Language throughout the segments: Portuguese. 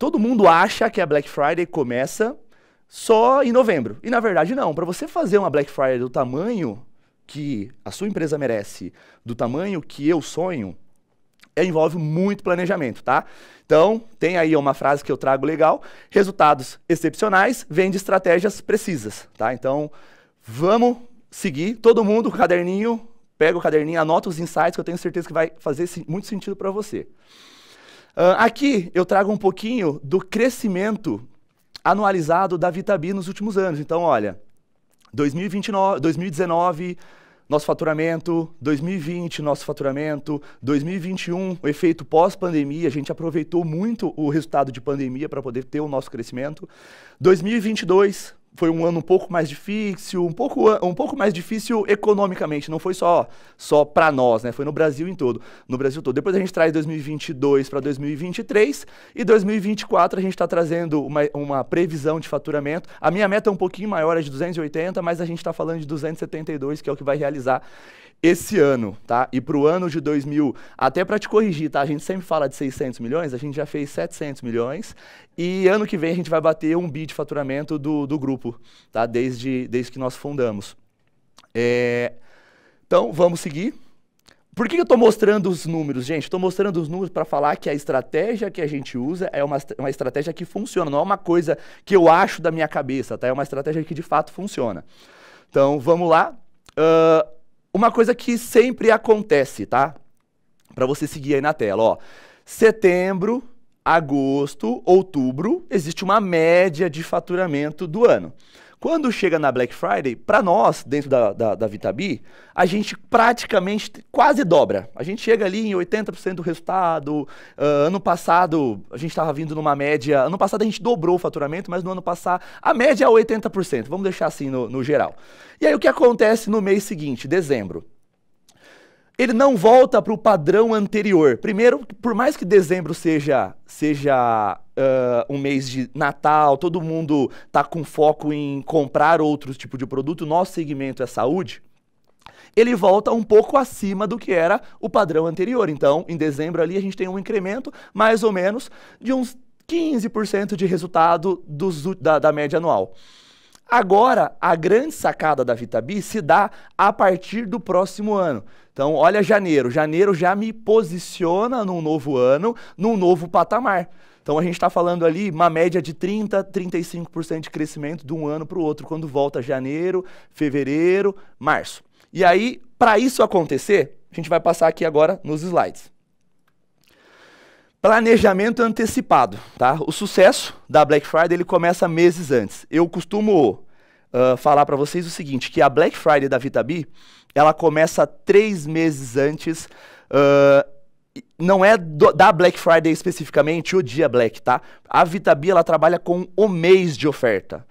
Todo mundo acha que a Black Friday começa só em novembro. E na verdade não. Para você fazer uma Black Friday do tamanho que a sua empresa merece, do tamanho que eu sonho, é, envolve muito planejamento, tá? Então, tem aí uma frase que eu trago legal: resultados excepcionais vêm de estratégias precisas, tá? Então, vamos seguir todo mundo com o caderninho, pega o caderninho, anota os insights que eu tenho certeza que vai fazer muito sentido para você. Uh, aqui eu trago um pouquinho do crescimento anualizado da Vitabi nos últimos anos. Então, olha, 2029, 2019 nosso faturamento, 2020, nosso faturamento, 2021, o efeito pós-pandemia, a gente aproveitou muito o resultado de pandemia para poder ter o nosso crescimento. 2022, foi um ano um pouco mais difícil, um pouco, um pouco mais difícil economicamente, não foi só só para nós, né? Foi no Brasil em todo, no Brasil todo. Depois a gente traz 2022 para 2023 e 2024 a gente está trazendo uma, uma previsão de faturamento. A minha meta é um pouquinho maior, é de 280, mas a gente está falando de 272, que é o que vai realizar esse ano, tá? E para o ano de 2000, até para te corrigir, tá? A gente sempre fala de 600 milhões, a gente já fez 700 milhões e ano que vem a gente vai bater um bi de faturamento do, do grupo grupo, tá? Desde, desde que nós fundamos. É, então, vamos seguir. Por que eu estou mostrando os números, gente? Estou mostrando os números para falar que a estratégia que a gente usa é uma, uma estratégia que funciona, não é uma coisa que eu acho da minha cabeça, tá? É uma estratégia que de fato funciona. Então, vamos lá. Uh, uma coisa que sempre acontece, tá? Para você seguir aí na tela, ó. Setembro agosto, outubro, existe uma média de faturamento do ano. Quando chega na Black Friday, para nós, dentro da, da, da Vitabi, a gente praticamente quase dobra. A gente chega ali em 80% do resultado. Uh, ano passado, a gente estava vindo numa média. Ano passado a gente dobrou o faturamento, mas no ano passado a média é 80%. Vamos deixar assim no, no geral. E aí o que acontece no mês seguinte, dezembro? ele não volta para o padrão anterior. Primeiro, por mais que dezembro seja seja uh, um mês de Natal, todo mundo está com foco em comprar outros tipo de produto, nosso segmento é saúde. Ele volta um pouco acima do que era o padrão anterior. Então, em dezembro ali a gente tem um incremento mais ou menos de uns 15% de resultado dos, da, da média anual. Agora, a grande sacada da Vitabi se dá a partir do próximo ano. Então, olha janeiro. Janeiro já me posiciona num novo ano, num novo patamar. Então, a gente está falando ali uma média de 30%, 35% de crescimento de um ano para o outro, quando volta janeiro, fevereiro, março. E aí, para isso acontecer, a gente vai passar aqui agora nos slides. Planejamento antecipado, tá? O sucesso da Black Friday ele começa meses antes. Eu costumo uh, falar para vocês o seguinte, que a Black Friday da Vitabi, ela começa três meses antes. Uh, não é do, da Black Friday especificamente o dia Black, tá? A Vitabi ela trabalha com o mês de oferta,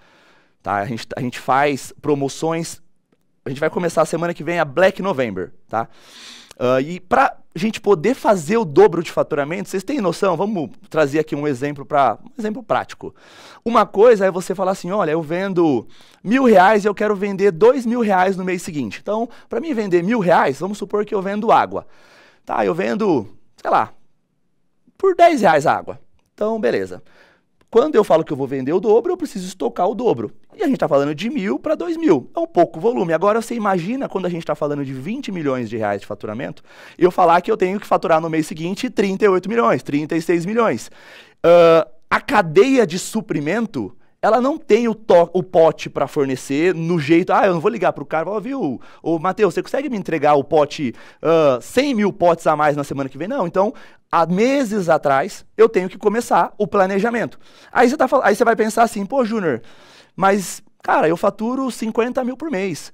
tá? A gente, a gente faz promoções. A gente vai começar a semana que vem a Black November, tá? Uh, e para gente poder fazer o dobro de faturamento, vocês têm noção? Vamos trazer aqui um exemplo para um exemplo prático. Uma coisa é você falar assim, olha, eu vendo mil reais e eu quero vender dois mil reais no mês seguinte. Então, para mim vender mil reais, vamos supor que eu vendo água. Tá, eu vendo, sei lá, por 10 reais a água. Então, beleza. Quando eu falo que eu vou vender o dobro, eu preciso estocar o dobro. E a gente está falando de mil para dois mil. É um pouco volume. Agora você imagina quando a gente está falando de 20 milhões de reais de faturamento, eu falar que eu tenho que faturar no mês seguinte 38 milhões, 36 milhões. Uh, a cadeia de suprimento ela não tem o, to o pote para fornecer no jeito. Ah, eu não vou ligar pro cara. falar, viu, ô Matheus, você consegue me entregar o pote uh, 100 mil potes a mais na semana que vem? Não, então, há meses atrás, eu tenho que começar o planejamento. Aí você, tá, aí você vai pensar assim, pô, Júnior, mas, cara, eu faturo 50 mil por mês.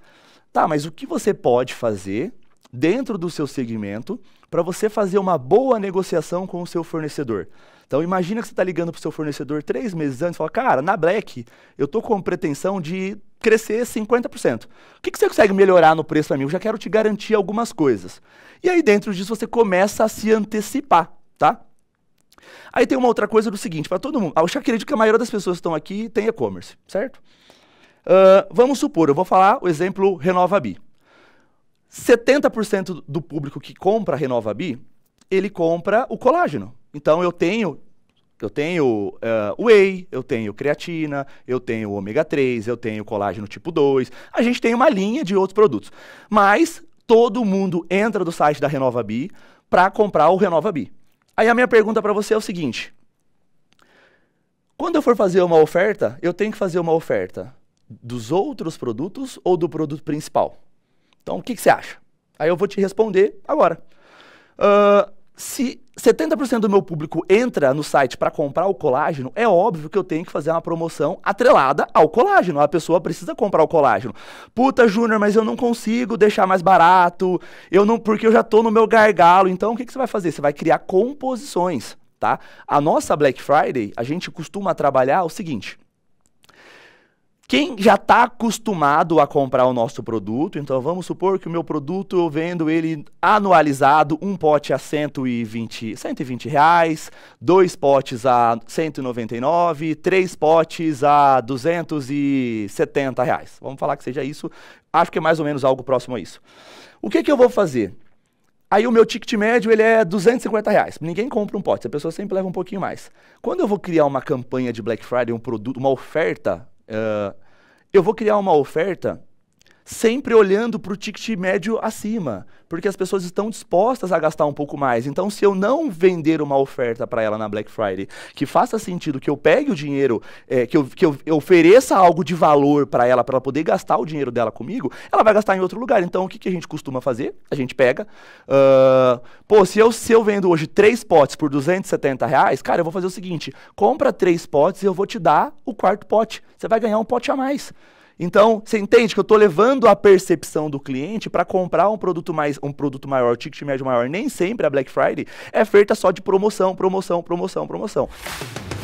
Tá, mas o que você pode fazer dentro do seu segmento para você fazer uma boa negociação com o seu fornecedor. Então imagina que você está ligando para o seu fornecedor três meses antes e fala, cara, na Black eu tô com pretensão de crescer 50%. O que, que você consegue melhorar no preço para mim? Eu já quero te garantir algumas coisas. E aí dentro disso você começa a se antecipar, tá? Aí tem uma outra coisa do seguinte, para todo mundo, ah, eu já acredito que a maioria das pessoas que estão aqui tem e-commerce, certo? Uh, vamos supor, eu vou falar o exemplo RenovaBi. 70% do público que compra a RenovaBi, ele compra o colágeno. Então eu tenho eu tenho uh, whey, eu tenho creatina, eu tenho ômega 3, eu tenho colágeno tipo 2. A gente tem uma linha de outros produtos. Mas todo mundo entra do site da RenovaBi para comprar o RenovaBi. Aí a minha pergunta para você é o seguinte: quando eu for fazer uma oferta, eu tenho que fazer uma oferta dos outros produtos ou do produto principal? Então, o que, que, você acha? Aí eu vou te responder agora. Uh, se 70% do meu público entra no site para comprar o colágeno, é óbvio que eu tenho que fazer uma promoção atrelada ao colágeno. A pessoa precisa comprar o colágeno. Puta, Júnior, mas eu não consigo deixar mais barato, eu não, porque eu já estou no meu gargalo. Então, o que, que você vai fazer? Você vai criar composições, tá? A nossa Black Friday, a gente costuma trabalhar o seguinte: quem já está acostumado a comprar o nosso produto, então vamos supor que o meu produto eu vendo ele anualizado, um pote a 120, 120 reais, dois potes a 199, três potes a 270 reais. Vamos falar que seja isso, acho que é mais ou menos algo próximo a isso. O que, que eu vou fazer? Aí o meu ticket médio ele é 250 reais. Ninguém compra um pote, a pessoa sempre leva um pouquinho mais. Quando eu vou criar uma campanha de Black Friday, um produto, uma oferta Uh, eu vou criar uma oferta sempre olhando para o ticket médio acima, porque as pessoas estão dispostas a gastar um pouco mais. Então, se eu não vender uma oferta para ela na Black Friday que faça sentido, que eu pegue o dinheiro, é, que, eu, que eu, ofereça algo de valor para ela, para ela poder gastar o dinheiro dela comigo, ela vai gastar em outro lugar. Então, o que, que a gente costuma fazer? A gente pega. Uh, pô, se eu, se eu vendo hoje três potes por 270 reais, cara, eu vou fazer o seguinte: compra três potes e eu vou te dar o quarto pote. Você vai ganhar um pote a mais. Então, você entende que eu estou levando a percepção do cliente para comprar um produto mais, um produto maior, ticket médio maior. Nem sempre a Black Friday é feita só de promoção, promoção, promoção, promoção.